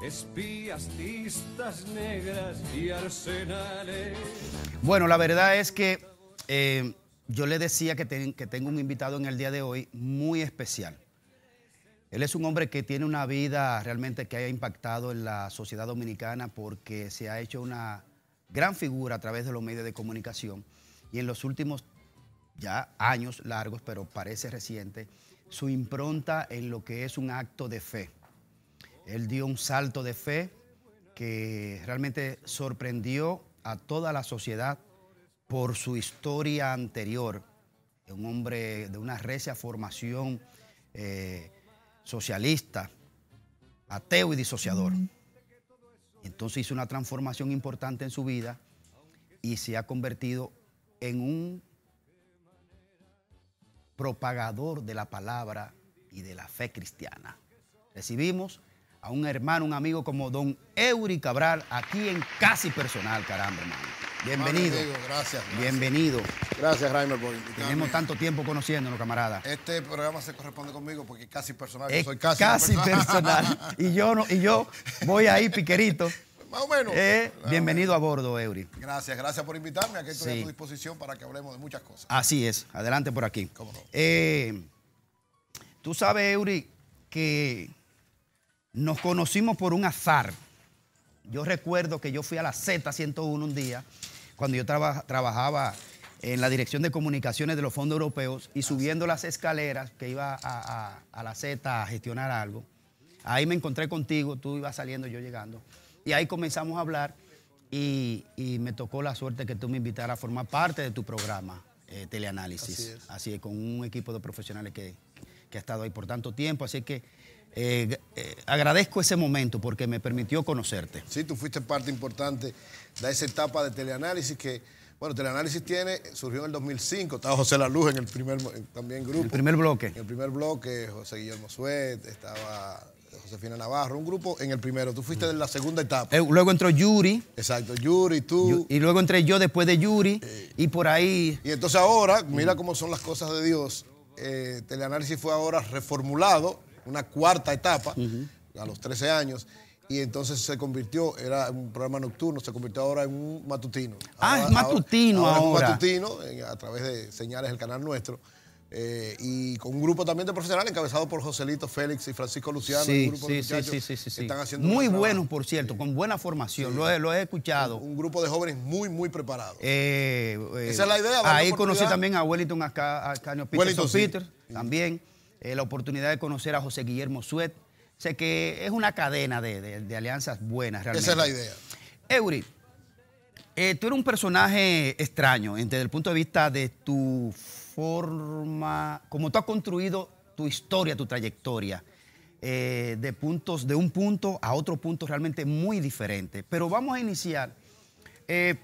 espías, negras y arsenales. Bueno, la verdad es que eh, yo le decía que, que tengo un invitado en el día de hoy muy especial. Él es un hombre que tiene una vida realmente que haya impactado en la sociedad dominicana porque se ha hecho una gran figura a través de los medios de comunicación y en los últimos ya años largos, pero parece reciente, su impronta en lo que es un acto de fe. Él dio un salto de fe que realmente sorprendió a toda la sociedad por su historia anterior. Un hombre de una recia formación eh, socialista, ateo y disociador. Entonces hizo una transformación importante en su vida y se ha convertido en un propagador de la palabra y de la fe cristiana. Recibimos a un hermano, un amigo como don Eury Cabral, aquí en Casi Personal, caramba, hermano. Bienvenido. gracias, Bienvenido. Gracias, Jaime, por invitarme. Tenemos tanto tiempo conociéndonos, camarada. Este programa se corresponde conmigo porque es casi personal. yo soy casi, casi personal. y, yo y yo voy ahí piquerito. Más o menos. Eh, bienvenido a bordo, Eury. Gracias, gracias por invitarme. Aquí estoy a tu disposición para que hablemos de muchas cosas. Así es. Adelante por aquí. Eh, tú sabes, Eury, que nos conocimos por un azar. Yo recuerdo que yo fui a la Z101 un día, cuando yo trabajaba en la dirección de comunicaciones de los fondos europeos y subiendo las escaleras que iba a, la Z a gestionar algo. Ahí me encontré contigo, tú ibas saliendo, yo llegando. Y ahí comenzamos a hablar y, me tocó la suerte que tú me invitaras a formar parte de tu programa, eh, Teleanálisis. Así Así es, con un equipo de profesionales que, que ha estado ahí por tanto tiempo. Así que eh, eh, agradezco ese momento porque me permitió conocerte. Sí, tú fuiste parte importante de esa etapa de teleanálisis que, bueno, teleanálisis tiene, surgió en el 2005, estaba José La Luz en el primer también grupo. El primer bloque. En el primer bloque, José Guillermo Suet, estaba Josefina Navarro, un grupo en el primero. Tú fuiste en la segunda etapa. Eh, luego entró Yuri. Exacto, Yuri, tú. Y luego entré yo después de Yuri. y por ahí. Y entonces ahora, mira cómo son las cosas de Dios. Eh, teleanálisis fue ahora reformulado, una cuarta etapa, a los 13 años, y entonces se convirtió, era un programa nocturno, se convirtió ahora en un matutino. ah, matutino ahora. matutino a través de señales del canal nuestro. Eh, y con un grupo también de profesionales encabezado por Joselito Félix y Francisco Luciano. un grupo de sí, Están haciendo muy buenos, por cierto, con buena formación, lo he, escuchado. Un, grupo de jóvenes muy, muy preparados. Eh, eh, Esa es la idea. Ahí conocí también a Wellington Ascanio Peter, Peter también. la oportunidad de conocer a José Guillermo Suet. sé que es una cadena de, alianzas buenas, realmente. Esa es la idea. Eury, tú eres un personaje extraño desde el punto de vista de tu forma, como tú has construido tu historia, tu trayectoria, eh, de puntos, de un punto a otro punto realmente muy diferente. Pero vamos a iniciar eh,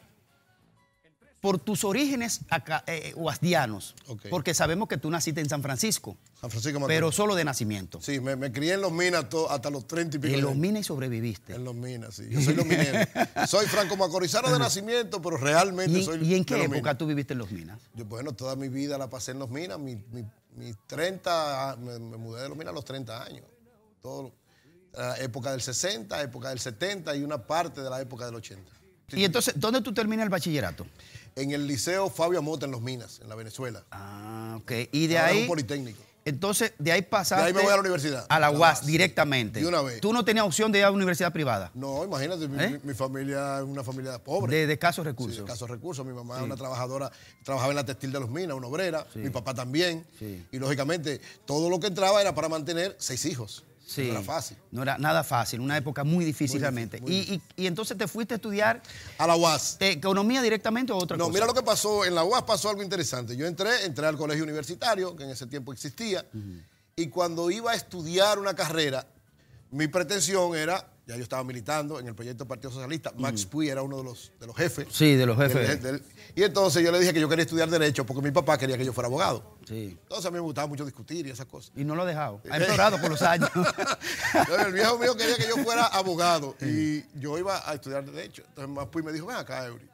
por tus orígenes acá, eh, eh, porque sabemos que tú naciste en San Francisco, San Francisco pero solo de nacimiento. Sí, me, crié en Los Minas hasta los 30 y pico. En Los Minas y sobreviviste. En Los Minas, sí. Yo soy Los Mineros. soy franco macorizano de nacimiento, pero realmente ¿Y, soy ¿Y en qué época tú viviste en Los Minas? Yo, bueno, toda mi vida la pasé en Los Minas. mis 30, me, mudé de Los Minas a los 30 años. Todo, la eh, época del 60, época del 70 y una parte de la época del 80. Y entonces, ¿dónde tú terminas el bachillerato? En el Liceo Fabio Amota, en Los Minas, en la Venezuela. Ah, ok. Y de ahí... un politécnico. Entonces, de ahí pasaste... De ahí me voy a la universidad. A la UAS, directamente. De una vez. ¿Tú no tenías opción de ir a una universidad privada? No, imagínate, mi, ¿Eh? familia es una familia pobre. De, de escasos recursos. de escasos recursos. Mi mamá era una trabajadora, trabajaba en la textil de los minas, una obrera. Mi papá también. Y, lógicamente, todo lo que entraba era para mantener seis hijos no era fácil. No era nada fácil, una época muy difícil realmente. y, entonces te fuiste a estudiar. A la UAS. ¿Economía directamente o otra cosa? No, mira lo que pasó. En la UAS pasó algo interesante. Yo entré, entré al colegio universitario, que en ese tiempo existía, y cuando iba a estudiar una carrera, mi pretensión era ya yo estaba militando en el proyecto Partido Socialista. Mm. Max Puy era uno de los, de los jefes. Sí, de los jefes. y entonces yo le dije que yo quería estudiar Derecho porque mi papá quería que yo fuera abogado. Sí. Entonces a mí me gustaba mucho discutir y esas cosas. Y no lo he Ha empeorado por los años. entonces, el viejo mío quería que yo fuera abogado y yo iba a estudiar Derecho. Entonces Max Puy me dijo, ven acá, Eury.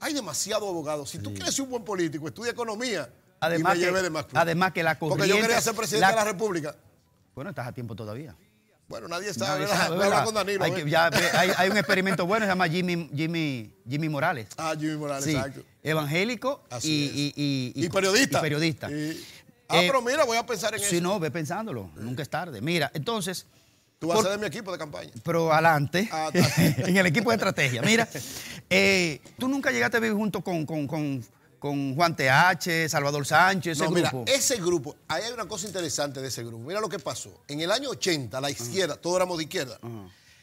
Hay demasiados abogados. Si tú quieres ser un buen político, estudia Economía además que, Además que la Porque yo quería ser presidente de la República. Bueno, estás a tiempo todavía. Bueno, nadie está Con Danilo, hay, un experimento bueno, se llama Jimmy, Jimmy, Jimmy Morales. Ah, Jimmy Morales, exacto. Evangélico y, periodista. periodista. Ah, eh, pero mira, voy a pensar en eso. Si no, ve pensándolo, nunca es tarde. Mira, entonces... Tú vas a ser de mi equipo de campaña. Pero adelante, ah, en el equipo de estrategia. Mira, eh, tú nunca llegaste a vivir junto con con Juan TH, Salvador Sánchez, ese grupo. Mira, ese grupo, ahí hay una cosa interesante de ese grupo. Mira lo que pasó. En el año 80, la izquierda, todos éramos de izquierda,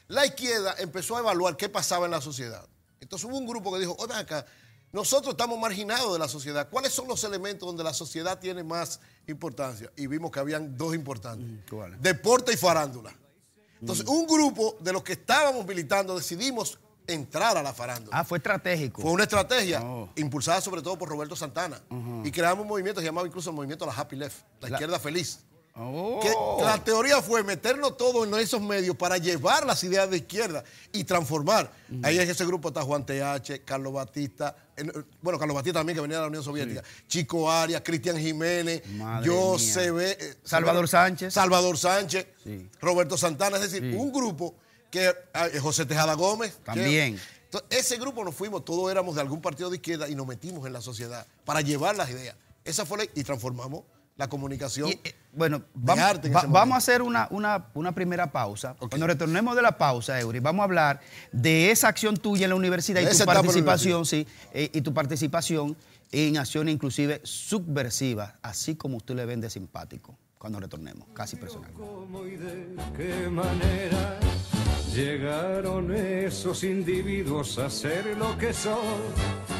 la izquierda empezó a evaluar qué pasaba en la sociedad. Entonces hubo un grupo que dijo, oigan acá, nosotros estamos marginados de la sociedad. ¿Cuáles son los elementos donde la sociedad tiene más importancia? Y vimos que habían dos importantes, mm, deporte y farándula. Entonces, mm. un grupo de los que estábamos militando decidimos entrar a la farándula. Ah, fue estratégico. Fue una estrategia oh. impulsada sobre todo por Roberto Santana. Y creamos un movimiento, se llamaba incluso el movimiento La Happy Left, la, izquierda feliz. Oh. Que la teoría fue Meterlo todo en esos medios para llevar las ideas de izquierda y transformar. Ahí en ese grupo está Juan TH, Carlos Batista, bueno, Carlos Batista también que venía de la Unión Soviética, Chico Arias, Cristian Jiménez, Yo se ve eh, Salvador Sánchez. Salvador Sánchez, Roberto Santana, es decir, un grupo Ah, José Tejada Gómez. También. ese grupo nos fuimos, todos éramos de algún partido de izquierda y nos metimos en la sociedad para llevar las ideas. Esa fue la, y transformamos la comunicación. Eh, bueno, vamos, a hacer una, una, primera pausa. Cuando retornemos de la pausa, Eury, vamos a hablar de esa acción tuya en la universidad y tu participación, sí, eh, y tu participación en acciones inclusive subversivas, así como usted le vende simpático. Cuando retornemos, casi personal. ¿Cómo y de qué manera? Llegaron esos individuos a ser lo que son